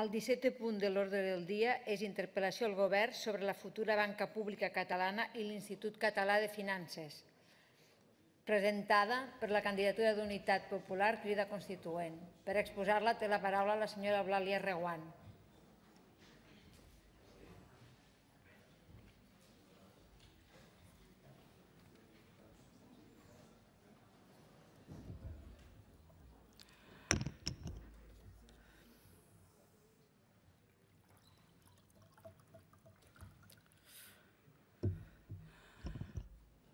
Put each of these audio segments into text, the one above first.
El 17 punt de l'ordre del dia és interpel·lació al govern sobre la futura banca pública catalana i l'Institut Català de Finances, presentada per la candidatura d'Unitat Popular Crida Constituent. Per exposar-la té la paraula la senyora Eulàlia Reguant.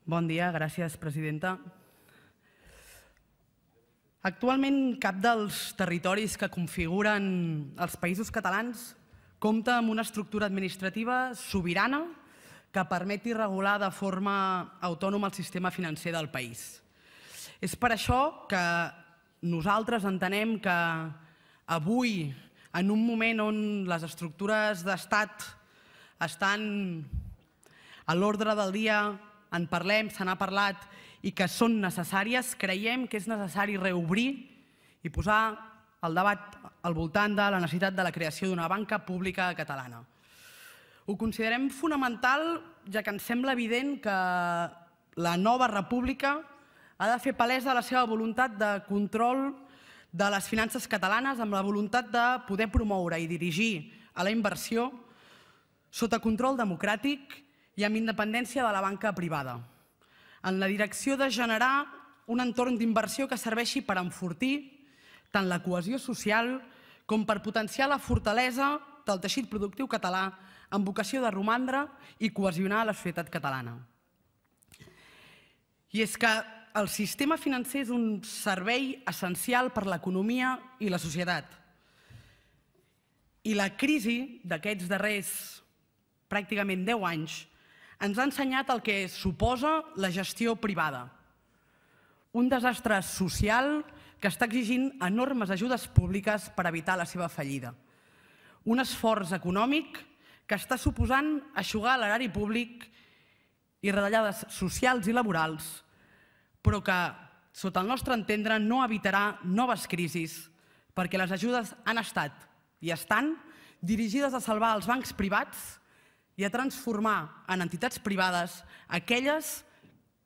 Bon dia, gràcies, presidenta. Actualment, cap dels territoris que configuren els països catalans compta amb una estructura administrativa sobirana que permeti regular de forma autònoma el sistema financer del país. És per això que nosaltres entenem que avui, en un moment on les estructures d'estat estan a l'ordre del dia en parlem, se n'ha parlat i que són necessàries, creiem que és necessari reobrir i posar el debat al voltant de la necessitat de la creació d'una banca pública catalana. Ho considerem fonamental, ja que ens sembla evident que la nova república ha de fer palesa la seva voluntat de control de les finances catalanes amb la voluntat de poder promoure i dirigir a la inversió sota control democràtic i amb independència de la banca privada, en la direcció de generar un entorn d'inversió que serveixi per enfortir tant la cohesió social com per potenciar la fortalesa del teixit productiu català amb vocació de romandre i cohesionar la societat catalana. I és que el sistema financer és un servei essencial per l'economia i la societat. I la crisi d'aquests darrers pràcticament 10 anys ens ha ensenyat el que suposa la gestió privada. Un desastre social que està exigint enormes ajudes públiques per evitar la seva fallida. Un esforç econòmic que està suposant aixugar l'erari públic i retallades socials i laborals, però que, sota el nostre entendre, no evitarà noves crisis, perquè les ajudes han estat i estan dirigides a salvar els bancs privats i a transformar en entitats privades aquelles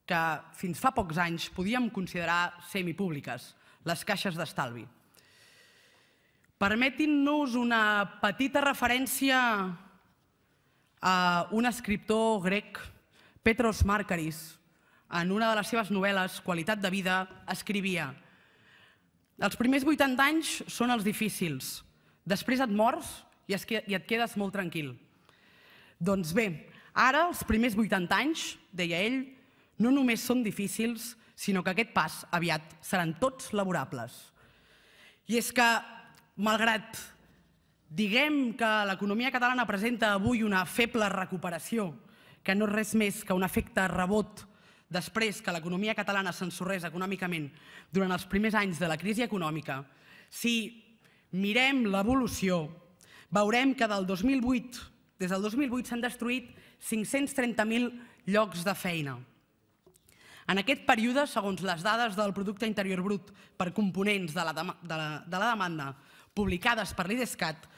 que fins fa pocs anys podíem considerar semipúbliques, les caixes d'estalvi. Permetin-nos una petita referència a un escriptor grec, Petros Markaris, en una de les seves novel·les, Qualitat de vida, escrivia «Els primers 80 anys són els difícils, després et mors i et quedes molt tranquil». Doncs bé, ara els primers 80 anys, deia ell, no només són difícils, sinó que aquest pas aviat seran tots laborables. I és que, malgrat diguem que l'economia catalana presenta avui una feble recuperació, que no és res més que un efecte rebot després que l'economia catalana s'ensorrés econòmicament durant els primers anys de la crisi econòmica, si mirem l'evolució, veurem que del 2008 des del 2008 s'han destruït 530.000 llocs de feina. En aquest període, segons les dades del Producte Interior Brut per components de la, de, de la, de la demanda publicades per l'IDESCAT,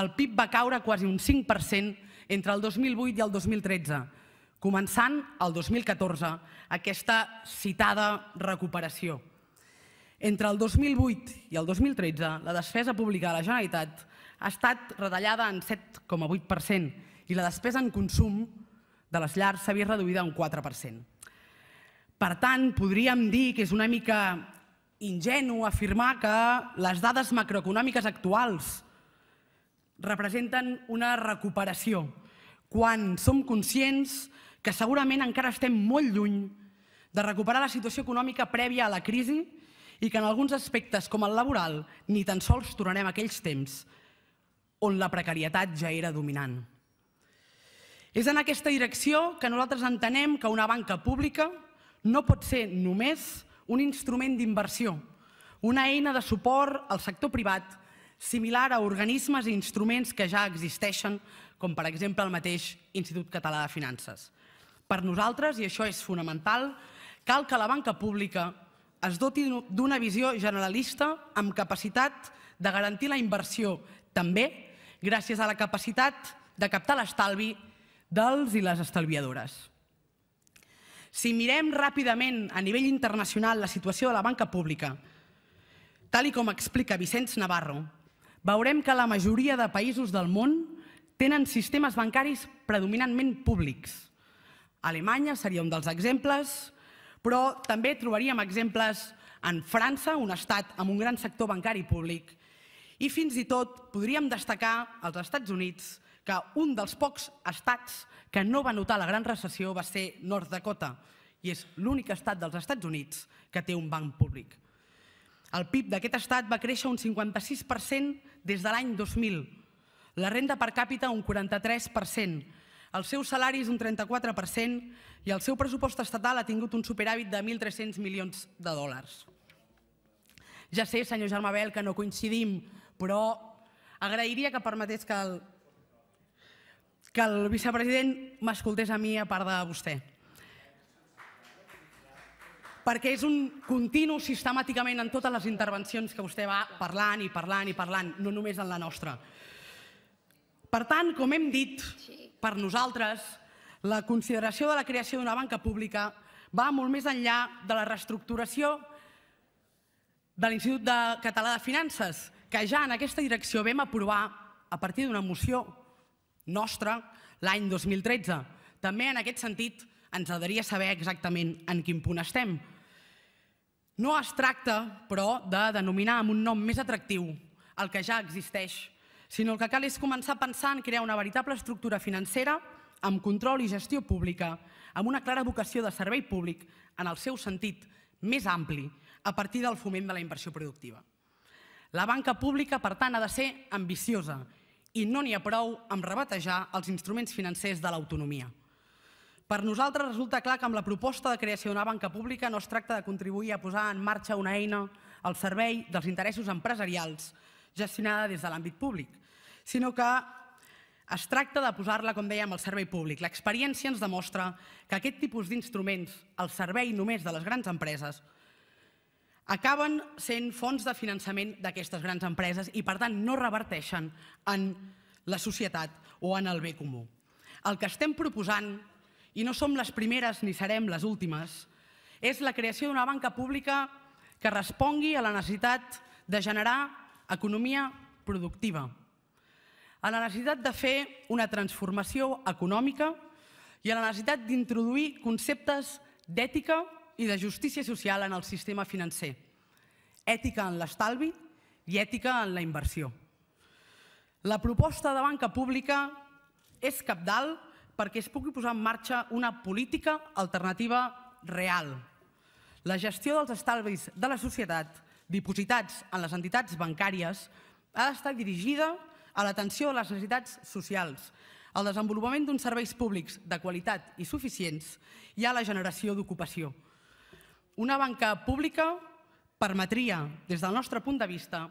el PIB va caure quasi un 5% entre el 2008 i el 2013, començant el 2014 aquesta citada recuperació. Entre el 2008 i el 2013, la despesa pública de la Generalitat ha estat retallada en 7,8% i la despesa en consum de les llars s'ha vist reduïda un 4%. Per tant, podríem dir que és una mica ingenu afirmar que les dades macroeconòmiques actuals representen una recuperació, quan som conscients que segurament encara estem molt lluny de recuperar la situació econòmica prèvia a la crisi i que en alguns aspectes, com el laboral, ni tan sols tornarem a aquells temps on la precarietat ja era dominant. És en aquesta direcció que nosaltres entenem que una banca pública no pot ser només un instrument d'inversió, una eina de suport al sector privat similar a organismes i instruments que ja existeixen, com per exemple el mateix Institut Català de Finances. Per nosaltres, i això és fonamental, cal que la banca pública es doti d'una visió generalista amb capacitat de garantir la inversió també gràcies a la capacitat de captar l'estalvi dels i les estalviadores. Si mirem ràpidament a nivell internacional la situació de la banca pública, tal com explica Vicenç Navarro, veurem que la majoria de països del món tenen sistemes bancaris predominantment públics. Alemanya seria un dels exemples, però també trobaríem exemples en França, un estat amb un gran sector bancari públic, i fins i tot podríem destacar als Estats Units que un dels pocs estats que no va notar la gran recessió va ser North Dakota, i és l'únic estat dels Estats Units que té un banc públic. El PIB d'aquest estat va créixer un 56% des de l'any 2000, la renda per càpita un 43%, els seus salaris un 34% i el seu pressupost estatal ha tingut un superàvit de 1.300 milions de dòlars. Ja sé, senyor Germabel, que no coincidim però agrairia que permetés que el, que el vicepresident m'escoltés a mi a part de vostè. Perquè és un continu sistemàticament en totes les intervencions que vostè va parlant i parlant i parlant, no només en la nostra. Per tant, com hem dit, per nosaltres, la consideració de la creació d'una banca pública va molt més enllà de la reestructuració de l'Institut Català de Finances, que ja en aquesta direcció vam aprovar a partir d'una moció nostra l'any 2013. També en aquest sentit ens agradaria saber exactament en quin punt estem. No es tracta, però, de denominar amb un nom més atractiu el que ja existeix, sinó el que cal és començar a pensar en crear una veritable estructura financera amb control i gestió pública, amb una clara vocació de servei públic en el seu sentit més ampli, a partir del foment de la inversió productiva. La banca pública, per tant, ha de ser ambiciosa i no n'hi ha prou amb rebatejar els instruments financers de l'autonomia. Per nosaltres resulta clar que amb la proposta de creació d'una banca pública no es tracta de contribuir a posar en marxa una eina al servei dels interessos empresarials gestionada des de l'àmbit públic, sinó que es tracta de posar-la, com dèiem, al servei públic. L'experiència ens demostra que aquest tipus d'instruments al servei només de les grans empreses acaben sent fons de finançament d'aquestes grans empreses i, per tant, no reverteixen en la societat o en el bé comú. El que estem proposant, i no som les primeres ni serem les últimes, és la creació d'una banca pública que respongui a la necessitat de generar economia productiva, a la necessitat de fer una transformació econòmica i a la necessitat d'introduir conceptes d'ètica i de justícia social en el sistema financer, ètica en l'estalvi i ètica en la inversió. La proposta de banca pública és capdalt perquè es pugui posar en marxa una política alternativa real. La gestió dels estalvis de la societat dipositats en les entitats bancàries ha d'estar dirigida a l'atenció a les necessitats socials, al desenvolupament d'uns serveis públics de qualitat i suficients i a la generació d'ocupació una banca pública permetria, des del nostre punt de vista,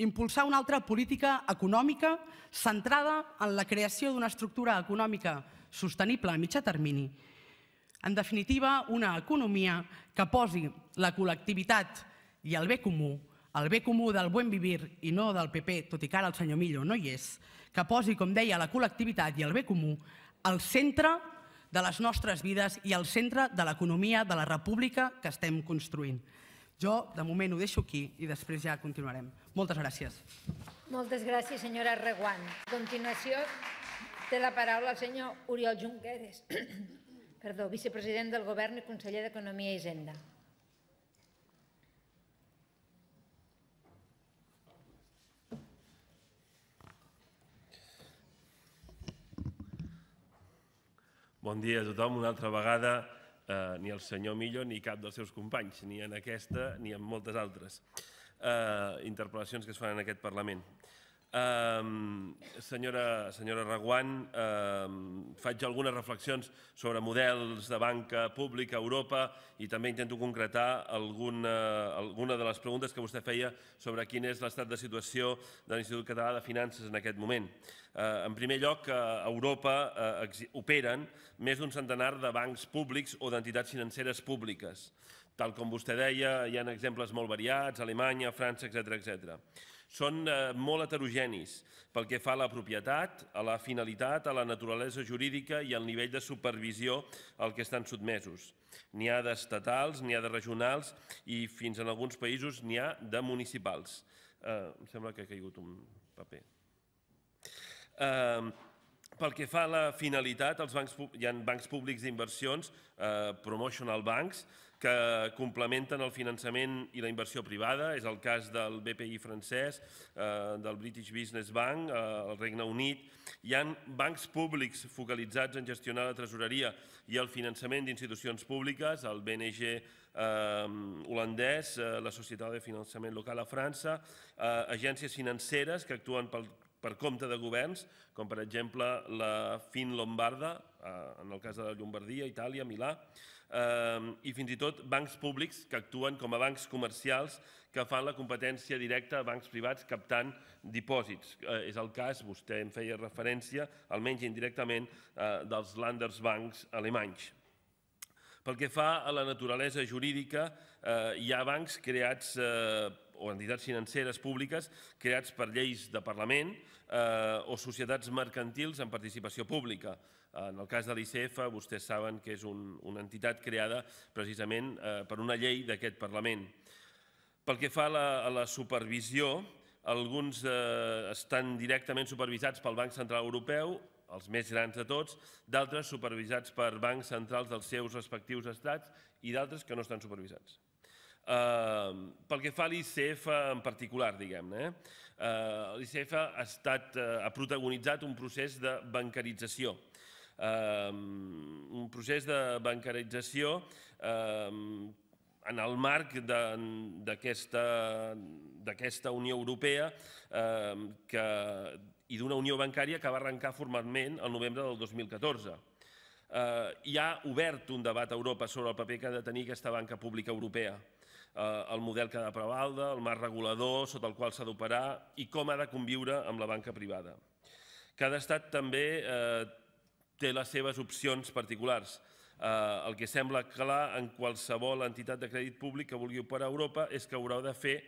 impulsar una altra política econòmica centrada en la creació d'una estructura econòmica sostenible a mitjà termini. En definitiva, una economia que posi la col·lectivitat i el bé comú, el bé comú del buen vivir i no del PP, tot i que ara el senyor Millo no hi és, que posi, com deia, la col·lectivitat i el bé comú al centre de les nostres vides i al centre de l'economia de la república que estem construint. Jo, de moment, ho deixo aquí i després ja continuarem. Moltes gràcies. Moltes gràcies, senyora Reguant. A continuació, té la paraula el senyor Oriol Junqueras, perdó, vicepresident del Govern i conseller d'Economia i Hisenda. Bon dia a tothom. Una altra vegada eh, ni el senyor Millo ni cap dels seus companys, ni en aquesta ni en moltes altres eh, interpel·lacions que es fan en aquest Parlament senyora, senyora Reguant, faig algunes reflexions sobre models de banca pública a Europa i també intento concretar alguna, alguna de les preguntes que vostè feia sobre quin és l'estat de situació de l'Institut Català de Finances en aquest moment. Eh, en primer lloc, eh, a Europa eh, operen més d'un centenar de bancs públics o d'entitats financeres públiques. Tal com vostè deia, hi ha exemples molt variats, Alemanya, França, etc etc. Són eh, molt heterogenis pel que fa a la propietat, a la finalitat, a la naturalesa jurídica i al nivell de supervisió al que estan sotmesos. N'hi ha d'estatals, n'hi ha de regionals i fins en alguns països n'hi ha de municipals. Eh, em sembla que ha caigut un paper. Eh, pel que fa a la finalitat, els bancs, hi ha bancs públics d'inversions, eh, promotional banks, que complementen el finançament i la inversió privada. És el cas del BPI francès, eh, del British Business Bank, eh, el Regne Unit. Hi han bancs públics focalitzats en gestionar la tresoreria i el finançament d'institucions públiques, el BNG eh, holandès, eh, la Societat de Finançament Local a França, eh, agències financeres que actuen per compte de governs, com per exemple la Fin Lombarda, Eh, en el cas de Llombardia, Itàlia, Milà, eh, i fins i tot bancs públics que actuen com a bancs comercials que fan la competència directa a bancs privats captant dipòsits. Eh, és el cas, vostè en feia referència, almenys indirectament, eh, dels Landesbanks alemanys. Pel que fa a la naturalesa jurídica, eh, hi ha bancs creats eh, o entitats financeres públiques creats per lleis de Parlament eh, o societats mercantils en participació pública. En el cas de l'ICF, vostès saben que és un, una entitat creada precisament eh, per una llei d'aquest Parlament. Pel que fa a la, a la supervisió, alguns eh, estan directament supervisats pel Banc Central Europeu, els més grans de tots, d'altres supervisats per bancs centrals dels seus respectius estats i d'altres que no estan supervisats. Uh, pel que fa a l'ICF en particular, diguem-ne, eh? uh, eh, l'ICF ha, estat, uh, ha protagonitzat un procés de bancarització, eh, un procés de bancarització eh, en el marc d'aquesta Unió Europea eh, que, i d'una Unió Bancària que va arrencar formalment el novembre del 2014. Eh, hi ha obert un debat a Europa sobre el paper que ha de tenir aquesta banca pública europea, eh, el model que ha de prevalda, el marc regulador sota el qual s'ha d'operar i com ha de conviure amb la banca privada. Cada estat també eh, té les seves opcions particulars. Eh, el que sembla clar en qualsevol entitat de crèdit públic que vulgui operar a Europa és que haureu de fer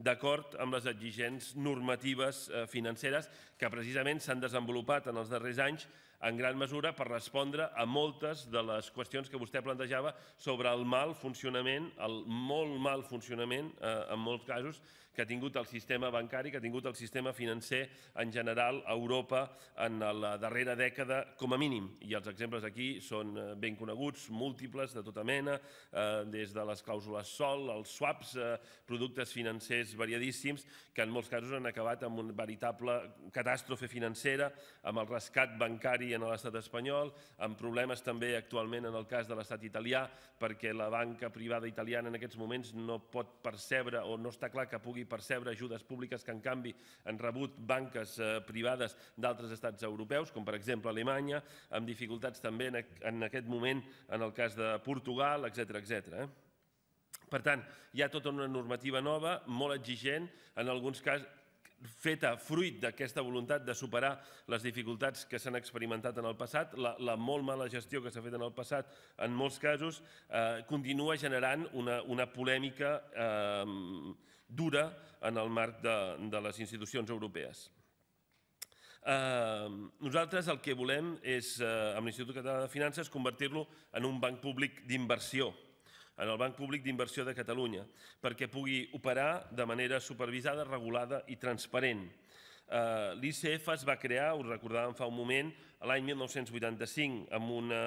d'acord amb les exigents normatives eh, financeres que precisament s'han desenvolupat en els darrers anys en gran mesura per respondre a moltes de les qüestions que vostè plantejava sobre el mal funcionament, el molt mal funcionament eh, en molts casos que ha tingut el sistema bancari, que ha tingut el sistema financer en general a Europa en la darrera dècada com a mínim. I els exemples aquí són eh, ben coneguts, múltiples, de tota mena, eh, des de les clàusules sol, els swaps, eh, productes financers variadíssims, que en molts casos han acabat amb una veritable catàstrofe financera, amb el rescat bancari en l'estat espanyol, amb problemes també actualment en el cas de l'estat italià, perquè la banca privada italiana en aquests moments no pot percebre o no està clar que pugui percebre ajudes públiques que, en canvi, han rebut banques eh, privades d'altres estats europeus, com per exemple Alemanya, amb dificultats també en, en aquest moment en el cas de Portugal, etc etc. Eh? Per tant, hi ha tota una normativa nova, molt exigent, en alguns casos feta fruit d'aquesta voluntat de superar les dificultats que s'han experimentat en el passat, la, la molt mala gestió que s'ha fet en el passat en molts casos, eh, continua generant una, una polèmica eh, dura en el marc de, de les institucions europees. Eh, nosaltres el que volem és, eh, amb l'Institut Català de Finances, convertir-lo en un banc públic d'inversió, en el Banc Públic d'Inversió de Catalunya, perquè pugui operar de manera supervisada, regulada i transparent. Eh, L'ICF es va crear, us recordàvem fa un moment, l'any 1985, amb una,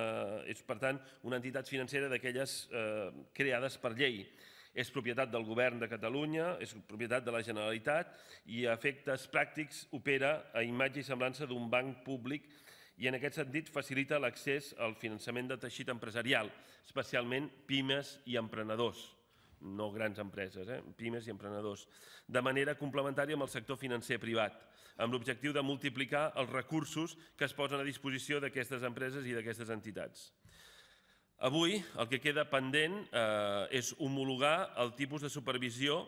és per tant una entitat financera d'aquelles eh, creades per llei és propietat del Govern de Catalunya, és propietat de la Generalitat i a efectes pràctics opera a imatge i semblança d'un banc públic i en aquest sentit facilita l'accés al finançament de teixit empresarial, especialment pimes i emprenedors no grans empreses, eh? pimes i emprenedors, de manera complementària amb el sector financer privat, amb l'objectiu de multiplicar els recursos que es posen a disposició d'aquestes empreses i d'aquestes entitats. Avui el que queda pendent eh, és homologar el tipus de supervisió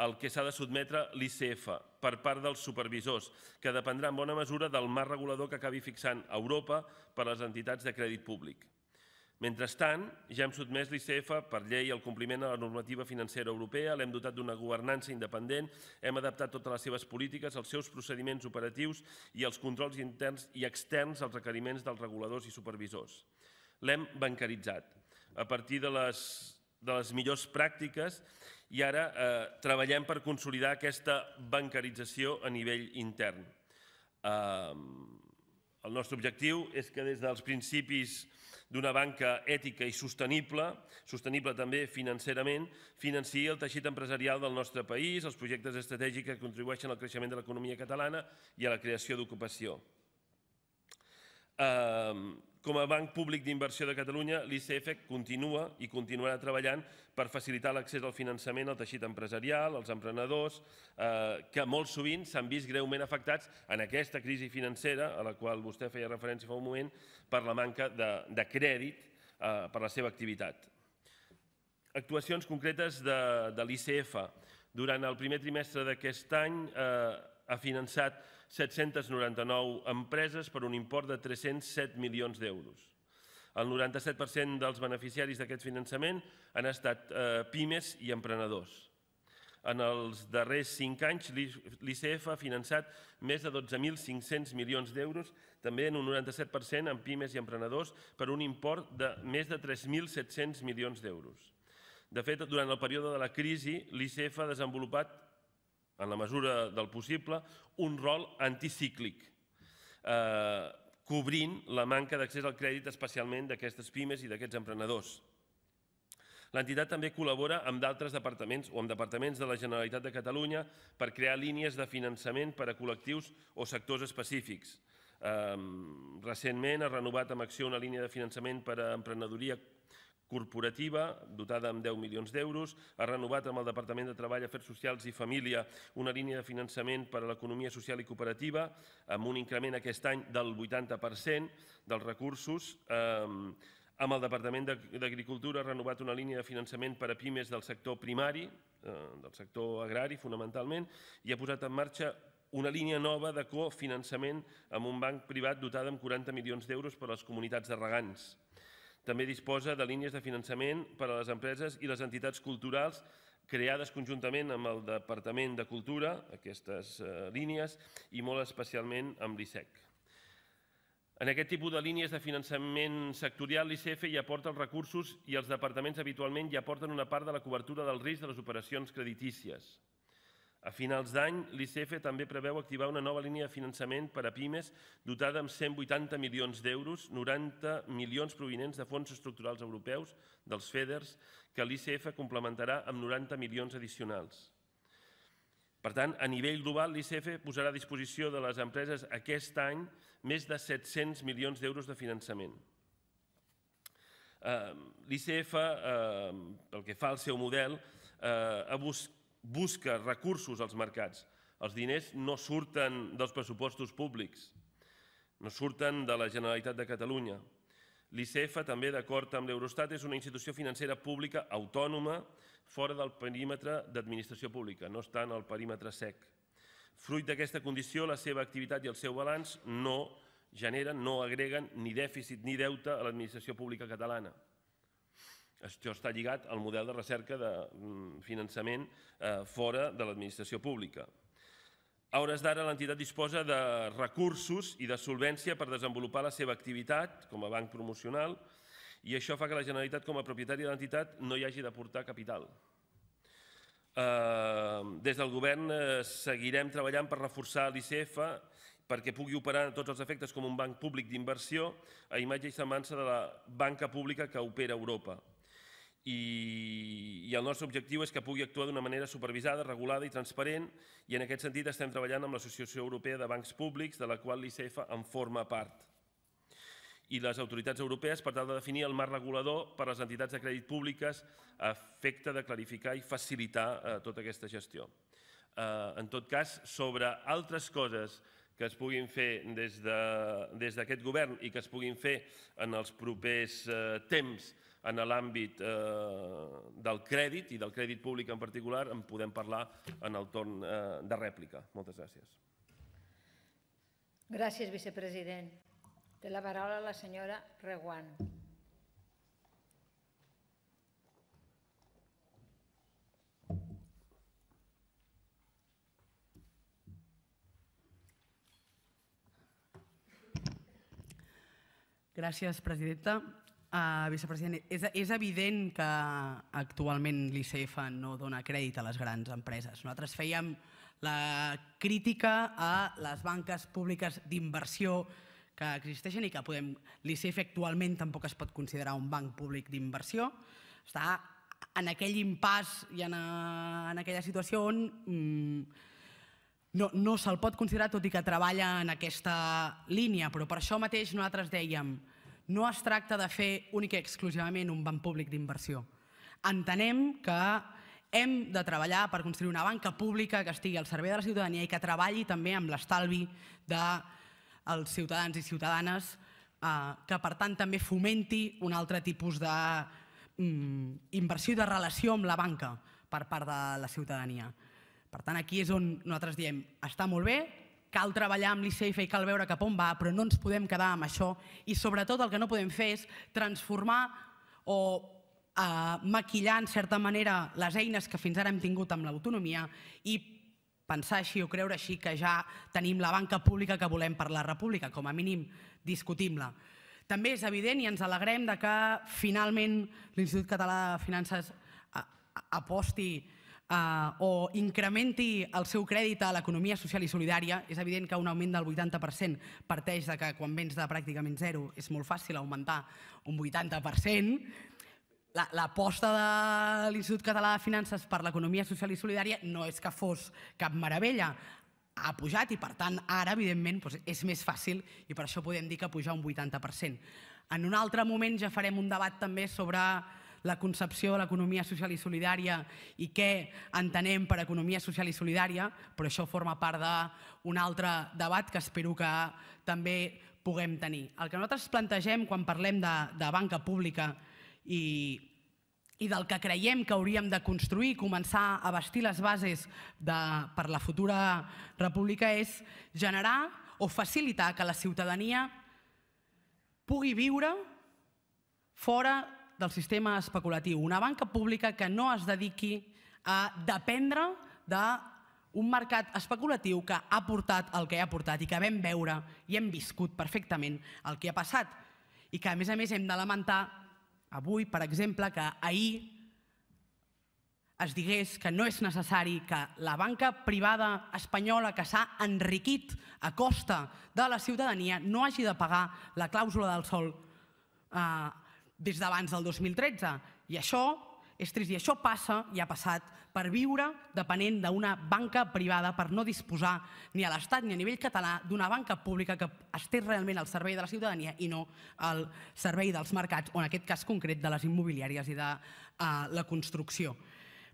al que s'ha de sotmetre l'ICF per part dels supervisors, que dependrà en bona mesura del marc regulador que acabi fixant Europa per a les entitats de crèdit públic. Mentrestant, ja hem sotmès l'ICF per llei al compliment a la normativa financera europea, l'hem dotat d'una governança independent, hem adaptat totes les seves polítiques, els seus procediments operatius i els controls interns i externs als requeriments dels reguladors i supervisors l'hem bancaritzat a partir de les, de les millors pràctiques i ara eh, treballem per consolidar aquesta bancarització a nivell intern. Eh, el nostre objectiu és que des dels principis d'una banca ètica i sostenible, sostenible també financerament, financiï el teixit empresarial del nostre país, els projectes estratègics que contribueixen al creixement de l'economia catalana i a la creació d'ocupació. Eh, com a Banc Públic d'Inversió de Catalunya, l'ICF continua i continuarà treballant per facilitar l'accés al finançament al teixit empresarial, als emprenedors, eh, que molt sovint s'han vist greument afectats en aquesta crisi financera, a la qual vostè feia referència fa un moment, per la manca de, de crèdit eh, per la seva activitat. Actuacions concretes de, de l'ICF. Durant el primer trimestre d'aquest any eh, ha finançat 799 empreses per un import de 307 milions d'euros. El 97% dels beneficiaris d'aquest finançament han estat eh, pimes i emprenedors. En els darrers cinc anys, l'ICF ha finançat més de 12.500 milions d'euros, també en un 97% en pimes i emprenedors, per un import de més de 3.700 milions d'euros. De fet, durant el període de la crisi, l'ICF ha desenvolupat en la mesura del possible, un rol anticíclic, eh, cobrint la manca d'accés al crèdit especialment d'aquestes pimes i d'aquests emprenedors. L'entitat també col·labora amb d'altres departaments o amb departaments de la Generalitat de Catalunya per crear línies de finançament per a col·lectius o sectors específics. Eh, recentment ha renovat amb acció una línia de finançament per a emprenedoria corporativa, dotada amb 10 milions d'euros, ha renovat amb el Departament de Treball, Afers Socials i Família una línia de finançament per a l'economia social i cooperativa, amb un increment aquest any del 80% dels recursos. Ehm, amb el Departament d'Agricultura ha renovat una línia de finançament per a pimes del sector primari, eh, del sector agrari fonamentalment, i ha posat en marxa una línia nova de cofinançament amb un banc privat dotada amb 40 milions d'euros per a les comunitats de regants també disposa de línies de finançament per a les empreses i les entitats culturals creades conjuntament amb el Departament de Cultura, aquestes eh, línies, i molt especialment amb l'ISEC. En aquest tipus de línies de finançament sectorial, l'ICF hi aporta els recursos i els departaments habitualment hi aporten una part de la cobertura del risc de les operacions creditícies. A finals d'any, l'ICF també preveu activar una nova línia de finançament per a pimes dotada amb 180 milions d'euros, 90 milions provinents de fons estructurals europeus, dels FEDERS, que l'ICF complementarà amb 90 milions addicionals. Per tant, a nivell global, l'ICF posarà a disposició de les empreses aquest any més de 700 milions d'euros de finançament. Ehm, L'ICF, ehm, pel que fa al seu model, eh, ha buscat busca recursos als mercats. Els diners no surten dels pressupostos públics, no surten de la Generalitat de Catalunya. L'ICF, també d'acord amb l'Eurostat, és una institució financera pública autònoma fora del perímetre d'administració pública, no està en el perímetre sec. Fruit d'aquesta condició, la seva activitat i el seu balanç no generen, no agreguen ni dèficit ni deute a l'administració pública catalana. Això està lligat al model de recerca de mm, finançament eh, fora de l'administració pública. A hores d'ara, l'entitat disposa de recursos i de solvència per desenvolupar la seva activitat com a banc promocional i això fa que la Generalitat, com a propietària de l'entitat, no hi hagi d'aportar capital. Eh, des del govern eh, seguirem treballant per reforçar l'ICF perquè pugui operar a tots els efectes com un banc públic d'inversió a imatge i semblança de la banca pública que opera a Europa i, i el nostre objectiu és que pugui actuar d'una manera supervisada, regulada i transparent i en aquest sentit estem treballant amb l'Associació Europea de Bancs Públics, de la qual l'ICF en forma part i les autoritats europees per tal de definir el marc regulador per a les entitats de crèdit públiques a efecte de clarificar i facilitar eh, tota aquesta gestió. Eh, en tot cas, sobre altres coses que es puguin fer des d'aquest de, des govern i que es puguin fer en els propers eh, temps, en l'àmbit eh, del crèdit i del crèdit públic en particular en podem parlar en el torn eh, de rèplica. Moltes gràcies. Gràcies, vicepresident. Té la paraula la senyora Reguan. Gràcies, presidenta. Uh, vicepresident, és, és evident que actualment l'ICF no dona crèdit a les grans empreses. Nosaltres fèiem la crítica a les banques públiques d'inversió que existeixen i que podem... L'ICF actualment tampoc es pot considerar un banc públic d'inversió. Està en aquell impàs i en, en aquella situació on mm, no, no se'l pot considerar, tot i que treballa en aquesta línia, però per això mateix nosaltres dèiem que no es tracta de fer únic i exclusivament un banc públic d'inversió. Entenem que hem de treballar per construir una banca pública que estigui al servei de la ciutadania i que treballi també amb l'estalvi dels ciutadans i ciutadanes, eh, que per tant també fomenti un altre tipus de mm, inversió i de relació amb la banca per part de la ciutadania. Per tant, aquí és on nosaltres diem, està molt bé, Cal treballar amb l'ICF i cal veure cap on va, però no ens podem quedar amb això. I sobretot el que no podem fer és transformar o eh, maquillar, en certa manera, les eines que fins ara hem tingut amb l'autonomia i pensar així o creure així que ja tenim la banca pública que volem per la república, com a mínim discutim-la. També és evident i ens alegrem de que finalment l'Institut Català de Finances eh, aposti eh, o incrementi el seu crèdit a l'economia social i solidària, és evident que un augment del 80% parteix de que quan vens de pràcticament zero és molt fàcil augmentar un 80%, l'aposta de l'Institut Català de Finances per l'economia social i solidària no és que fos cap meravella, ha pujat i per tant ara evidentment doncs és més fàcil i per això podem dir que pujar un 80%. En un altre moment ja farem un debat també sobre la concepció de l'economia social i solidària i què entenem per economia social i solidària, però això forma part d'un altre debat que espero que també puguem tenir. El que nosaltres plantegem quan parlem de, de banca pública i, i del que creiem que hauríem de construir i començar a vestir les bases de, per la futura república és generar o facilitar que la ciutadania pugui viure fora del sistema especulatiu, una banca pública que no es dediqui a dependre d'un mercat especulatiu que ha portat el que ha portat i que vam veure i hem viscut perfectament el que ha passat i que, a més a més, hem de lamentar avui, per exemple, que ahir es digués que no és necessari que la banca privada espanyola que s'ha enriquit a costa de la ciutadania no hagi de pagar la clàusula del sol eh, des d'abans del 2013. I això és trist, i això passa i ha passat per viure depenent d'una banca privada per no disposar ni a l'Estat ni a nivell català d'una banca pública que estés realment al servei de la ciutadania i no al servei dels mercats, o en aquest cas concret de les immobiliàries i de eh, la construcció.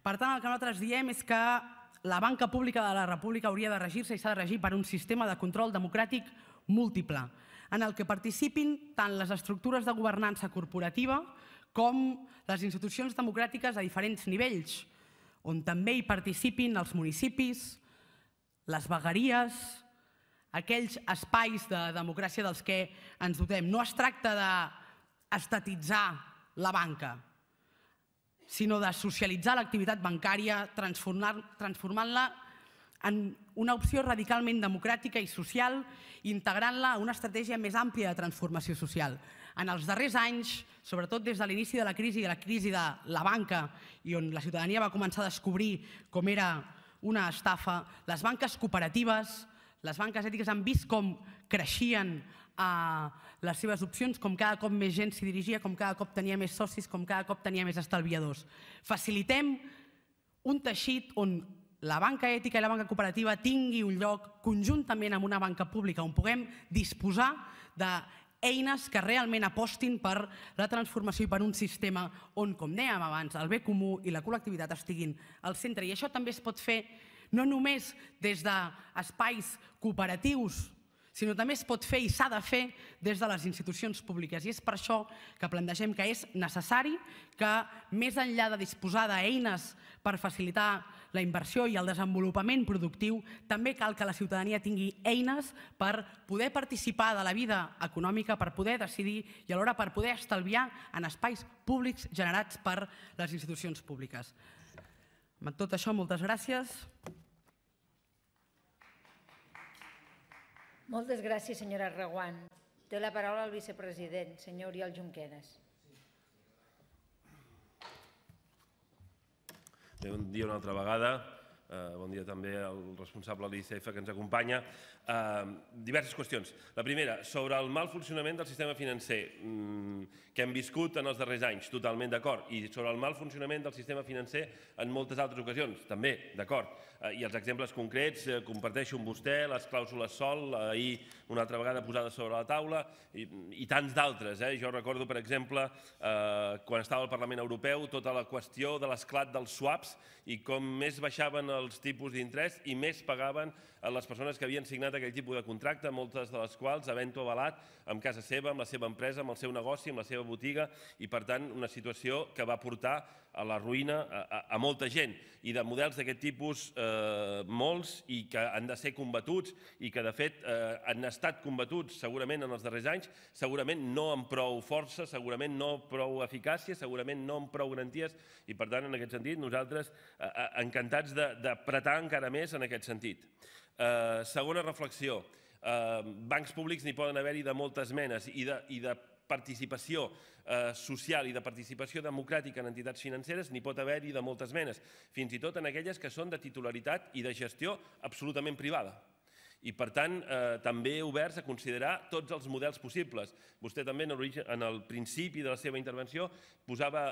Per tant, el que nosaltres diem és que la banca pública de la República hauria de regir-se i s'ha de regir per un sistema de control democràtic múltiple, en el que participin tant les estructures de governança corporativa com les institucions democràtiques a diferents nivells, on també hi participin els municipis, les vegueries, aquells espais de democràcia dels que ens dotem. No es tracta d'estatitzar la banca, sinó de socialitzar l'activitat bancària, transformant-la en una opció radicalment democràtica i social, integrant-la a una estratègia més àmplia de transformació social. En els darrers anys, sobretot des de l'inici de la crisi i de la crisi de la banca, i on la ciutadania va començar a descobrir com era una estafa, les banques cooperatives, les banques ètiques han vist com creixien a eh, les seves opcions, com cada cop més gent s'hi dirigia, com cada cop tenia més socis, com cada cop tenia més estalviadors. Facilitem un teixit on la banca ètica i la banca cooperativa tingui un lloc conjuntament amb una banca pública on puguem disposar d'eines que realment apostin per la transformació i per un sistema on, com dèiem abans, el bé comú i la col·lectivitat estiguin al centre. I això també es pot fer no només des d'espais cooperatius sinó també es pot fer i s'ha de fer des de les institucions públiques. I és per això que plantegem que és necessari que, més enllà de disposar d'eines per facilitar la inversió i el desenvolupament productiu, també cal que la ciutadania tingui eines per poder participar de la vida econòmica, per poder decidir i alhora per poder estalviar en espais públics generats per les institucions públiques. Amb tot això, moltes gràcies. Moltes gràcies, senyora Reguant. Té la paraula el vicepresident, senyor Oriol Junqueras. bon dia una altra vegada eh, bon dia també al responsable de l'ICF que ens acompanya. Eh, diverses qüestions. La primera, sobre el mal funcionament del sistema financer mm, que hem viscut en els darrers anys, totalment d'acord, i sobre el mal funcionament del sistema financer en moltes altres ocasions, també d'acord. Eh, I els exemples concrets, eh, comparteixo amb vostè les clàusules sol, ahir una altra vegada posada sobre la taula, i, i tants d'altres. Eh? Jo recordo, per exemple, eh, quan estava al Parlament Europeu, tota la qüestió de l'esclat dels swaps i com més baixaven els tipus d'interès i més pagaven les persones que havien signat aquell tipus de contracte, moltes de les quals havent-ho avalat amb casa seva, amb la seva empresa, amb el seu negoci, amb la seva botiga, i per tant una situació que va portar a la ruïna a, a, molta gent. I de models d'aquest tipus eh, molts i que han de ser combatuts i que, de fet, eh, han estat combatuts segurament en els darrers anys, segurament no amb prou força, segurament no prou eficàcia, segurament no amb prou garanties i, per tant, en aquest sentit, nosaltres eh, eh encantats d'apretar encara més en aquest sentit. Eh, segona reflexió, eh, bancs públics n'hi poden haver-hi de moltes menes i de, i de participació eh, social i de participació democràtica en entitats financeres n'hi pot haver-hi de moltes menes, fins i tot en aquelles que són de titularitat i de gestió absolutament privada. I, per tant, eh, també oberts a considerar tots els models possibles. Vostè també, en, el principi de la seva intervenció, posava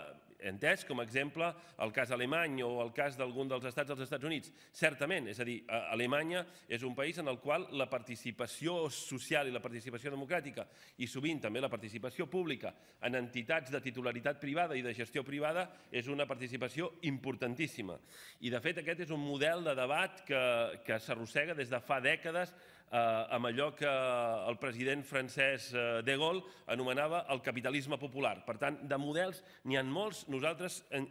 entès com a exemple el cas alemany o el cas d'algun dels estats dels Estats Units. Certament, és a dir, Alemanya és un país en el qual la participació social i la participació democràtica i sovint també la participació pública en entitats de titularitat privada i de gestió privada és una participació importantíssima. I de fet aquest és un model de debat que, que s'arrossega des de fa dècades eh, amb allò que el president francès eh, de Gaulle anomenava el capitalisme popular. Per tant, de models n'hi ha molts, nosaltres eh,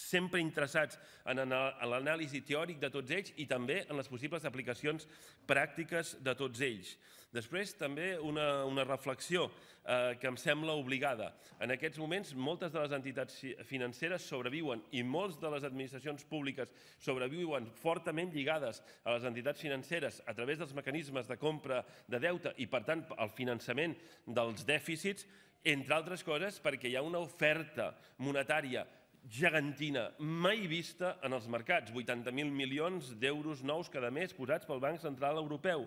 sempre interessats en, en l'anàlisi teòric de tots ells i també en les possibles aplicacions pràctiques de tots ells. Després, també una, una reflexió eh, que em sembla obligada. En aquests moments, moltes de les entitats financeres sobreviuen i molts de les administracions públiques sobreviuen fortament lligades a les entitats financeres a través dels mecanismes de compra de deute i, per tant, el finançament dels dèficits, entre altres coses perquè hi ha una oferta monetària gegantina, mai vista en els mercats, 80.000 milions d'euros nous cada mes posats pel Banc Central Europeu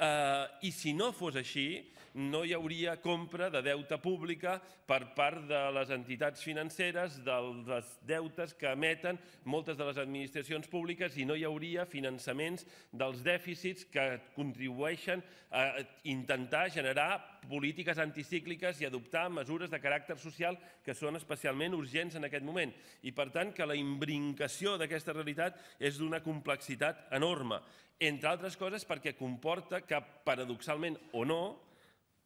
eh, i si no fos així, no hi hauria compra de deute pública per part de les entitats financeres, dels deutes que emeten moltes de les administracions públiques i no hi hauria finançaments dels dèficits que contribueixen a intentar generar polítiques anticícliques i adoptar mesures de caràcter social que són especialment urgents en aquest moment. I per tant que la imbrincació d'aquesta realitat és d'una complexitat enorme entre altres coses perquè comporta que, paradoxalment o no,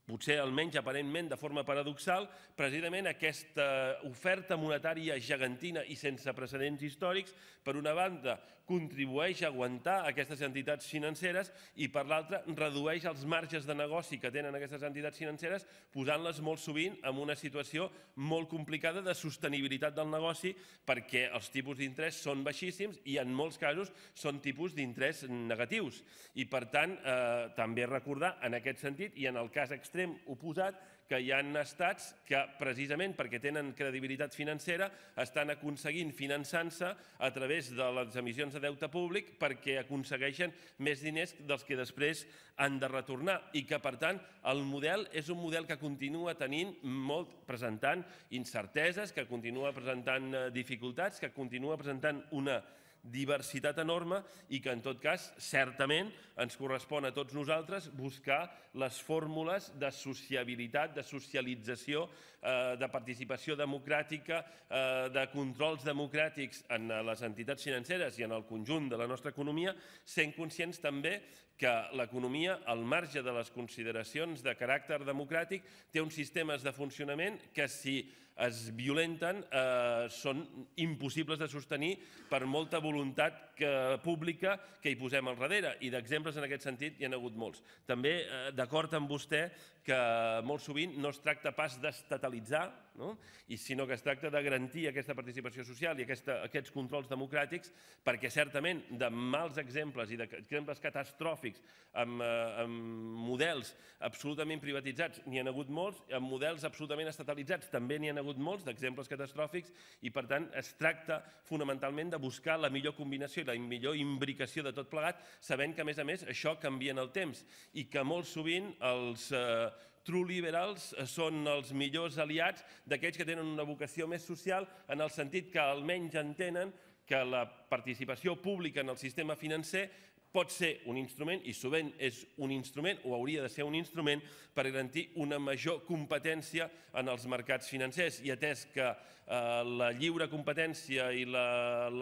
potser almenys aparentment de forma paradoxal, precisament aquesta oferta monetària gegantina i sense precedents històrics, per una banda, contribueix a aguantar aquestes entitats financeres i, per l'altra, redueix els marges de negoci que tenen aquestes entitats financeres, posant-les molt sovint en una situació molt complicada de sostenibilitat del negoci, perquè els tipus d'interès són baixíssims i, en molts casos, són tipus d'interès negatius. I, per tant, eh, també recordar, en aquest sentit, i en el cas extrem, l'extrem oposat que hi han estats que, precisament perquè tenen credibilitat financera, estan aconseguint finançant-se a través de les emissions de deute públic perquè aconsegueixen més diners dels que després han de retornar i que, per tant, el model és un model que continua tenint molt presentant incerteses, que continua presentant eh, dificultats, que continua presentant una diversitat enorme i que, en tot cas, certament ens correspon a tots nosaltres buscar les fórmules de sociabilitat, de socialització, eh, de participació democràtica, eh, de controls democràtics en les entitats financeres i en el conjunt de la nostra economia, sent conscients també que l'economia, al marge de les consideracions de caràcter democràtic, té uns sistemes de funcionament que si es violenten eh, són impossibles de sostenir per molta voluntat eh, pública que hi posem al darrere. I d'exemples en aquest sentit hi ha hagut molts. També eh, d'acord amb vostè que molt sovint no es tracta pas d'estatalitzar, no? I, sinó que es tracta de garantir aquesta participació social i aquesta, aquests controls democràtics perquè certament de mals exemples i d'exemples catastròfics amb, eh, amb models absolutament privatitzats n'hi ha hagut molts, amb models absolutament estatalitzats també n'hi ha hagut molts d'exemples catastròfics i per tant es tracta fonamentalment de buscar la millor combinació i la millor imbricació de tot plegat, sabent que, a més a més, això canvia en el temps i que molt sovint els eh, true liberals eh, són els millors aliats d'aquells que tenen una vocació més social en el sentit que almenys entenen que la participació pública en el sistema financer pot ser un instrument, i sovint és un instrument, o hauria de ser un instrument, per garantir una major competència en els mercats financers. I atès que eh, la lliure competència i la,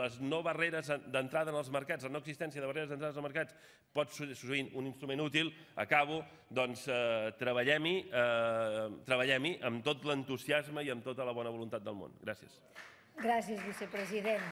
les no barreres d'entrada en els mercats, la no existència de barreres d'entrada als mercats, pot ser sovint un instrument útil, acabo, doncs eh, treballem-hi eh, treballem amb tot l'entusiasme i amb tota la bona voluntat del món. Gràcies. Gràcies, vicepresident.